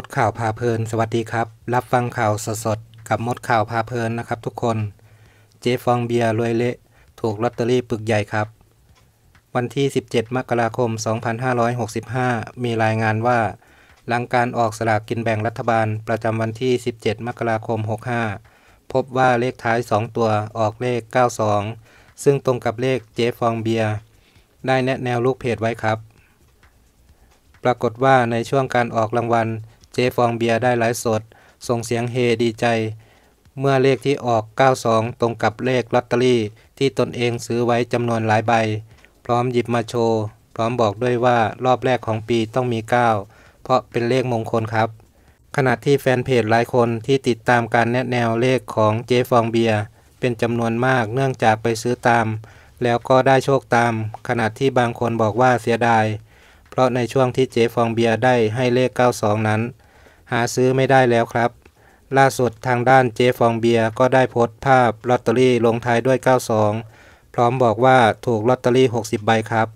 มดข่าวพาเพลินสวัสดีครับ รับฟังข่าวสดๆกับมดข่าวพาเพลินนะครับทุกคน เจฟองเบียร์รวยเละ ถูกลอตเตอรี่ปึกใหญ่ครับ วันที่ 17 มกราคม 2565 มีรายงานว่า หลังการออกสลากกินแบ่งรัฐบาลประจำวันที่ 17 มกราคม 65 พบว่าเลขท้าย 2 ตัวออกเลข 92 ซึ่งตรงกับเลขเจฟองเบียร์ได้แนะแนวลูกเพจไว้ครับ ปรากฏว่าในช่วงการออกรางวัลจ๊ฟองเบียร์ได้ไลฟ์สด ส่งเสียงเฮดีใจ เมื่อเลขที่ออก 92 ตรงกับเลขลอตเตอรี่ ที่ตนเองซื้อไว้จำนวนหลายใบ พร้อมหยิบมาโชว์ พร้อมบอกด้วยว่ารอบแรกของปีต้องมี 9 เพราะเป็นเลขมงคลครับ ขณะที่แฟนเพจหลายคนที่ติดตามการแนะแนวเลขของเจฟองเบียร์ เป็นจำนวนมากเนื่องจากไปซื้อตาม แล้วก็ได้โชคตาม ขณะที่บางคนบอกว่าเสียดาย เพราะในช่วงที่เจฟองเบียร์ได้ให้เลข 92 นั้นหาซื้อไม่ได้แล้วครับ ล่าสุดทางด้านเจฟองเบียก็ได้โพสต์ภาพลอตเตอรี่ลงท้ายด้วย 92 พร้อมบอกว่าถูกลอตเตอรี่ 60 ใบครับ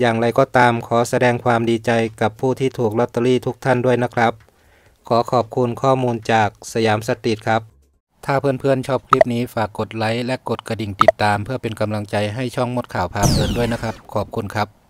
อย่างไรก็ตามขอแสดงความดีใจกับผู้ที่ถูกลอตเตอรี่ทุกท่านด้วยนะครับ ขอขอบคุณข้อมูลจากสยามสตรีทครับ ถ้าเพื่อนๆชอบคลิปนี้ฝากกดไลค์และกดกระดิ่งติดตามเพื่อเป็นกำลังใจให้ช่องมดข่าวพาเพลินด้วยนะครับ ขอบคุณครับ